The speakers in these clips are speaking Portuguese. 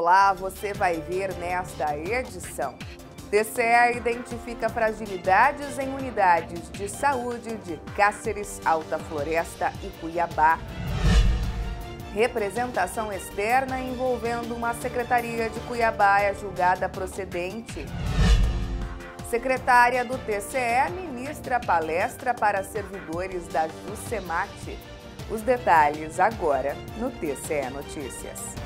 lá você vai ver nesta edição. TCE identifica fragilidades em unidades de saúde de Cáceres, Alta Floresta e Cuiabá. Representação externa envolvendo uma secretaria de Cuiabá é julgada procedente. Secretária do TCE ministra palestra para servidores da Jusemate. Os detalhes agora no TCE Notícias.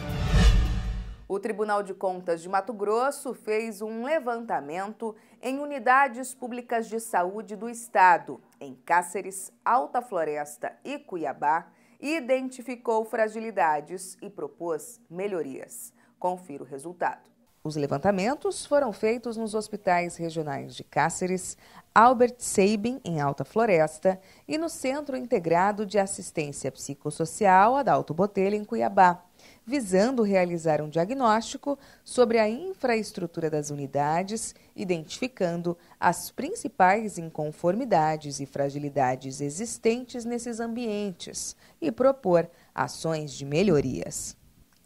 O Tribunal de Contas de Mato Grosso fez um levantamento em unidades públicas de saúde do estado, em Cáceres, Alta Floresta e Cuiabá, e identificou fragilidades e propôs melhorias. Confira o resultado. Os levantamentos foram feitos nos hospitais regionais de Cáceres, Albert Sabin, em Alta Floresta, e no Centro Integrado de Assistência Psicossocial Adalto Botelho, em Cuiabá visando realizar um diagnóstico sobre a infraestrutura das unidades, identificando as principais inconformidades e fragilidades existentes nesses ambientes e propor ações de melhorias.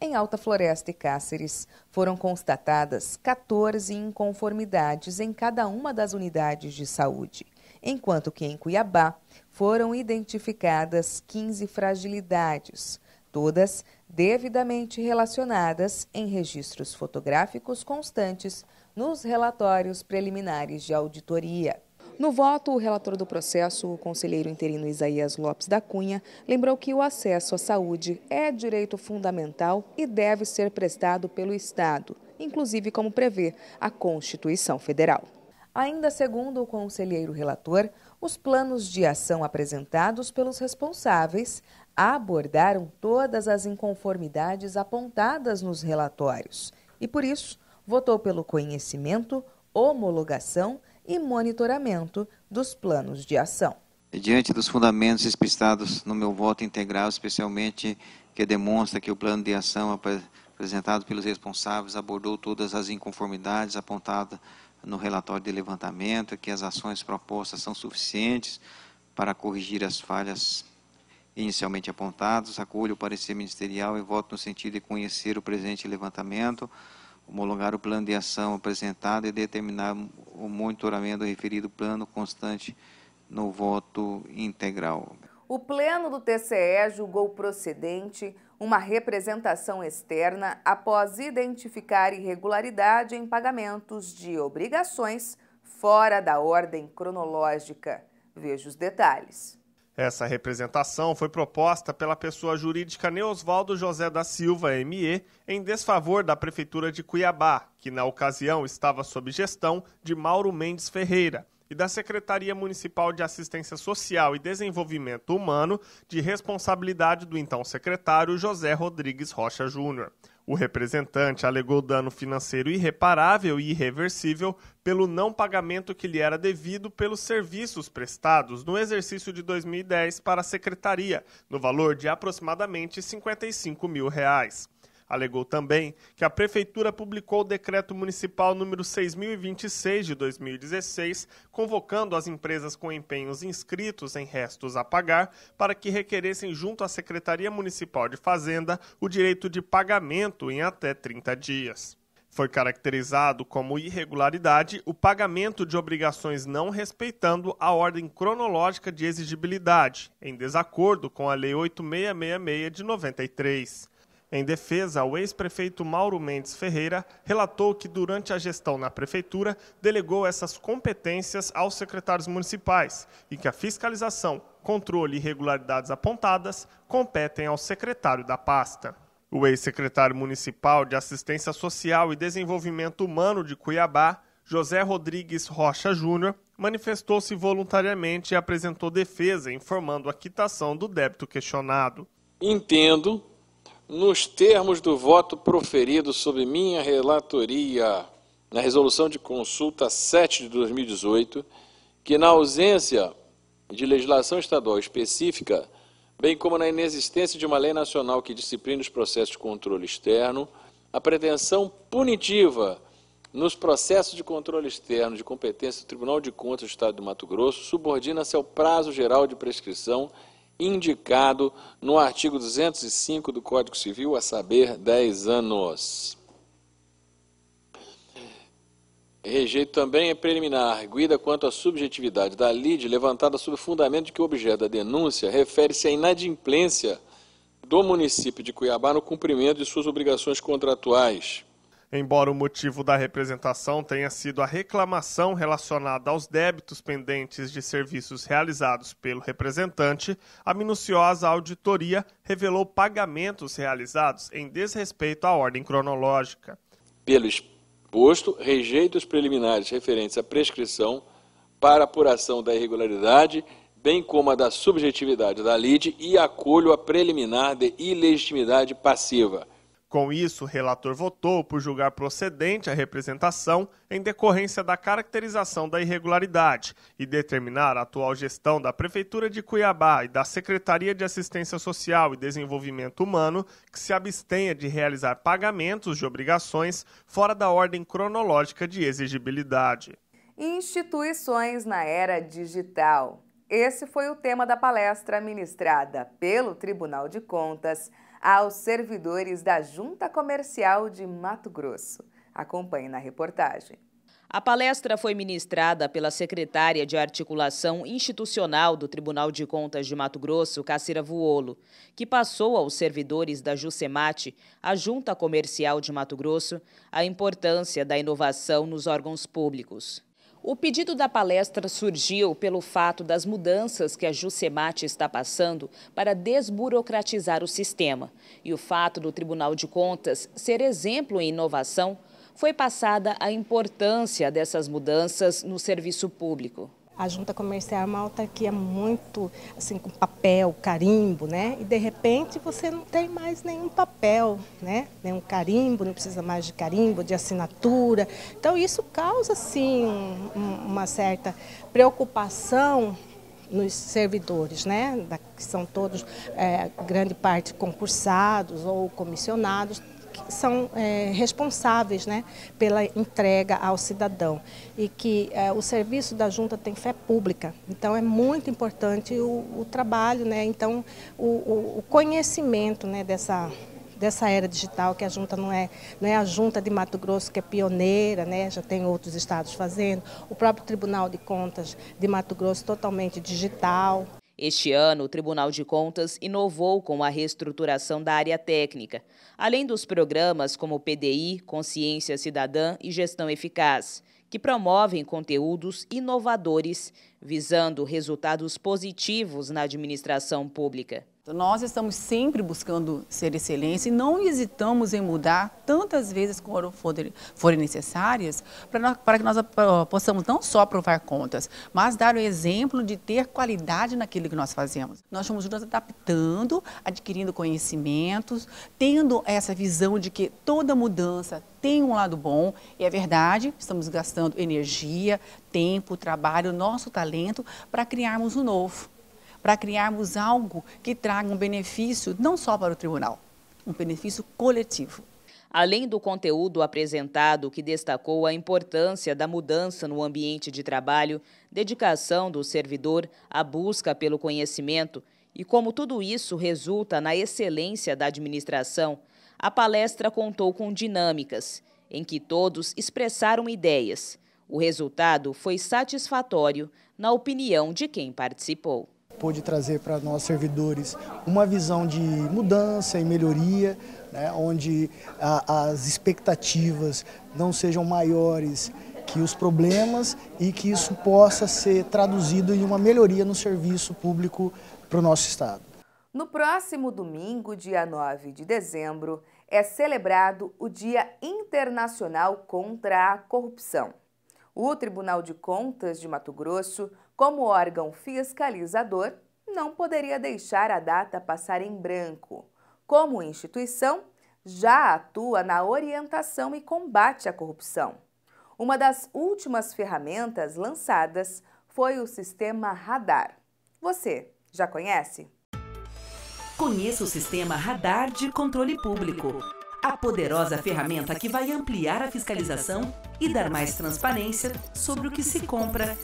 Em Alta Floresta e Cáceres, foram constatadas 14 inconformidades em cada uma das unidades de saúde, enquanto que em Cuiabá foram identificadas 15 fragilidades, todas devidamente relacionadas em registros fotográficos constantes nos relatórios preliminares de auditoria. No voto, o relator do processo, o conselheiro interino Isaías Lopes da Cunha, lembrou que o acesso à saúde é direito fundamental e deve ser prestado pelo Estado, inclusive como prevê a Constituição Federal. Ainda segundo o conselheiro relator, os planos de ação apresentados pelos responsáveis abordaram todas as inconformidades apontadas nos relatórios e, por isso, votou pelo conhecimento, homologação e monitoramento dos planos de ação. Diante dos fundamentos explicados no meu voto integral, especialmente que demonstra que o plano de ação apresentado pelos responsáveis abordou todas as inconformidades apontadas no relatório de levantamento, que as ações propostas são suficientes para corrigir as falhas inicialmente apontados, acolho o parecer ministerial e voto no sentido de conhecer o presente levantamento, homologar o plano de ação apresentado e determinar o monitoramento do referido plano constante no voto integral. O Pleno do TCE julgou procedente uma representação externa após identificar irregularidade em pagamentos de obrigações fora da ordem cronológica. Veja os detalhes. Essa representação foi proposta pela pessoa jurídica Neosvaldo José da Silva, ME, em desfavor da Prefeitura de Cuiabá, que na ocasião estava sob gestão de Mauro Mendes Ferreira, e da Secretaria Municipal de Assistência Social e Desenvolvimento Humano, de responsabilidade do então secretário José Rodrigues Rocha Júnior. O representante alegou dano financeiro irreparável e irreversível pelo não pagamento que lhe era devido pelos serviços prestados no exercício de 2010 para a secretaria, no valor de aproximadamente 55 mil reais. Alegou também que a Prefeitura publicou o Decreto Municipal número 6026 de 2016, convocando as empresas com empenhos inscritos em restos a pagar para que requeressem junto à Secretaria Municipal de Fazenda o direito de pagamento em até 30 dias. Foi caracterizado como irregularidade o pagamento de obrigações não respeitando a ordem cronológica de exigibilidade, em desacordo com a Lei 8666 de 93. Em defesa, o ex-prefeito Mauro Mendes Ferreira relatou que, durante a gestão na prefeitura, delegou essas competências aos secretários municipais e que a fiscalização, controle e irregularidades apontadas competem ao secretário da pasta. O ex-secretário municipal de Assistência Social e Desenvolvimento Humano de Cuiabá, José Rodrigues Rocha Júnior, manifestou-se voluntariamente e apresentou defesa, informando a quitação do débito questionado. Entendo nos termos do voto proferido sob minha relatoria na resolução de consulta 7 de 2018, que na ausência de legislação estadual específica, bem como na inexistência de uma lei nacional que discipline os processos de controle externo, a pretensão punitiva nos processos de controle externo de competência do Tribunal de Contas do Estado do Mato Grosso subordina-se ao prazo geral de prescrição indicado no artigo 205 do Código Civil, a saber, 10 anos. Rejeito também é preliminar, arguida quanto à subjetividade da lide levantada sob o fundamento de que o objeto da denúncia refere-se à inadimplência do município de Cuiabá no cumprimento de suas obrigações contratuais Embora o motivo da representação tenha sido a reclamação relacionada aos débitos pendentes de serviços realizados pelo representante, a minuciosa auditoria revelou pagamentos realizados em desrespeito à ordem cronológica. Pelo exposto, rejeito os preliminares referentes à prescrição para apuração da irregularidade, bem como a da subjetividade da lide e acolho a preliminar de ilegitimidade passiva. Com isso, o relator votou por julgar procedente a representação em decorrência da caracterização da irregularidade e determinar a atual gestão da Prefeitura de Cuiabá e da Secretaria de Assistência Social e Desenvolvimento Humano que se abstenha de realizar pagamentos de obrigações fora da ordem cronológica de exigibilidade. Instituições na era digital. Esse foi o tema da palestra ministrada pelo Tribunal de Contas aos servidores da Junta Comercial de Mato Grosso. Acompanhe na reportagem. A palestra foi ministrada pela secretária de Articulação Institucional do Tribunal de Contas de Mato Grosso, Cacira Vuolo, que passou aos servidores da Jusemate, a Junta Comercial de Mato Grosso, a importância da inovação nos órgãos públicos. O pedido da palestra surgiu pelo fato das mudanças que a Jusemate está passando para desburocratizar o sistema. E o fato do Tribunal de Contas ser exemplo em inovação foi passada a importância dessas mudanças no serviço público a junta comercial é uma autarquia muito, assim, com papel, carimbo, né? E de repente você não tem mais nenhum papel, né? Nenhum carimbo, não precisa mais de carimbo, de assinatura. Então isso causa, assim, um, uma certa preocupação nos servidores, né, que são todos é, grande parte concursados ou comissionados, são é, responsáveis né, pela entrega ao cidadão e que é, o serviço da junta tem fé pública. Então é muito importante o, o trabalho, né, então o, o conhecimento né, dessa, dessa era digital, que a junta não é, não é a junta de Mato Grosso que é pioneira, né? já tem outros estados fazendo, o próprio Tribunal de Contas de Mato Grosso totalmente digital, este ano, o Tribunal de Contas inovou com a reestruturação da área técnica, além dos programas como PDI, Consciência Cidadã e Gestão Eficaz, que promovem conteúdos inovadores visando resultados positivos na administração pública nós estamos sempre buscando ser excelência e não hesitamos em mudar tantas vezes quando forem necessárias para, que nós possamos não só provar contas, mas dar o exemplo de ter qualidade naquilo que nós fazemos. Nós estamos nos adaptando, adquirindo conhecimentos, tendo essa visão de que toda mudança tem um lado bom, e é verdade, estamos gastando energia, tempo, trabalho, nosso talento para criarmos o um novo para criarmos algo que traga um benefício não só para o tribunal, um benefício coletivo. Além do conteúdo apresentado, que destacou a importância da mudança no ambiente de trabalho, dedicação do servidor à busca pelo conhecimento e como tudo isso resulta na excelência da administração, a palestra contou com dinâmicas, em que todos expressaram ideias. O resultado foi satisfatório, na opinião de quem participou pôde trazer para nós servidores uma visão de mudança e melhoria, né, onde a, as expectativas não sejam maiores que os problemas e que isso possa ser traduzido em uma melhoria no serviço público para o nosso Estado. No próximo domingo, dia 9 de dezembro, é celebrado o Dia Internacional contra a Corrupção. O Tribunal de Contas de Mato Grosso como órgão fiscalizador, não poderia deixar a data passar em branco. Como instituição, já atua na orientação e combate à corrupção. Uma das últimas ferramentas lançadas foi o sistema Radar. Você já conhece? Conheça o sistema Radar de Controle Público. A poderosa ferramenta que vai ampliar a fiscalização e dar mais transparência sobre o que se compra,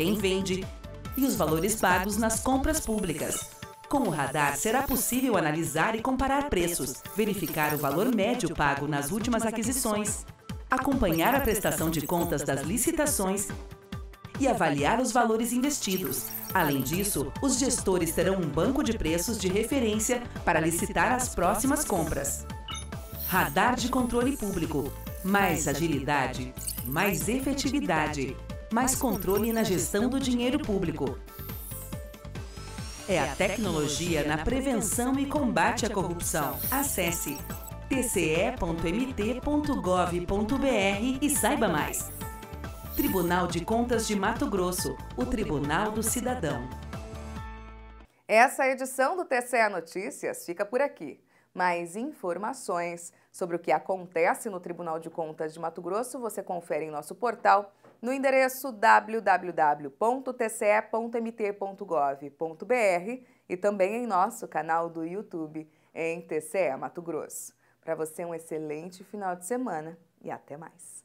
quem vende e os valores pagos nas compras públicas. Com o radar, será possível analisar e comparar preços, verificar o valor médio pago nas últimas aquisições, acompanhar a prestação de contas das licitações e avaliar os valores investidos. Além disso, os gestores terão um banco de preços de referência para licitar as próximas compras. Radar de controle público. Mais agilidade, mais efetividade mais controle na gestão do dinheiro público. É a é tecnologia na prevenção e combate à corrupção. Acesse tce.mt.gov.br e saiba mais. Tribunal de Contas de Mato Grosso, o Tribunal do Cidadão. Essa edição do TCE Notícias fica por aqui. Mais informações sobre o que acontece no Tribunal de Contas de Mato Grosso você confere em nosso portal no endereço www.tce.mt.gov.br e também em nosso canal do YouTube em TCE Mato Grosso. Para você, um excelente final de semana e até mais.